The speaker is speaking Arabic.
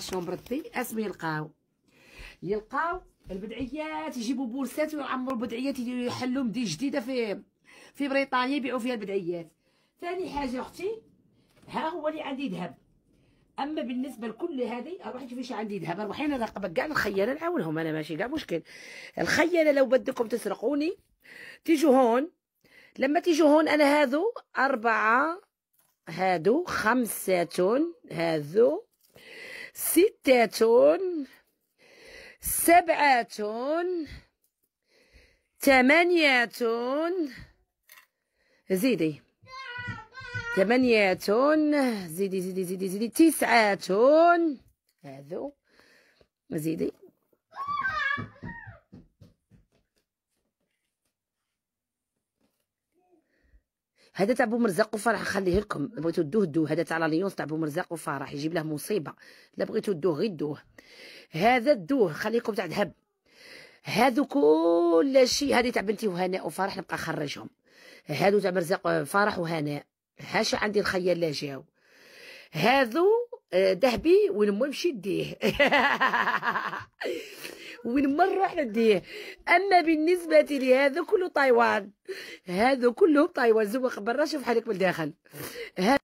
شومبرتي بردي يلقاو يلقاو البدعيات يجيبوا بورسات ويعمروا البدعيات يحلوا مدي جديده في في بريطانيا يبيعوا فيها البدعيات ثاني حاجه اختي ها هو اللي عندي ذهب اما بالنسبه لكل هذه اروح كيفاش عندي ذهب اروح انا نقبل كاع الخياله نعاونهم انا ماشي كاع مشكل الخياله لو بدكم تسرقوني تيجوا هون لما تيجوا هون انا هذو اربعه هادو خمسه هذو ستة سبعة ثمانية زيدي ثمانية زيدي زيدي زيدي زيدي تسعة هذو زيدي هذا تاع بومرزاق وفرح خليه لكم بغيتو دوه دوه هذا تاع لاليونس تاع بومرزاق وفرح يجيب له مصيبه لا بغيتو دوه غير دوه هذا دوه خليكم تاع ذهب هادو كل شيء هذه تاع بنتي وهناء وفرح نبقى خرجهم هادو تاع مرزاق فرح وهناء هاش عندي الخيال لا جاو هادو آه، ذهبي والمهم شديه وين مرة نديه أما بالنسبة لهذا كله طايوان هذا كله طايوان زوق برا شوف حالك بالداخل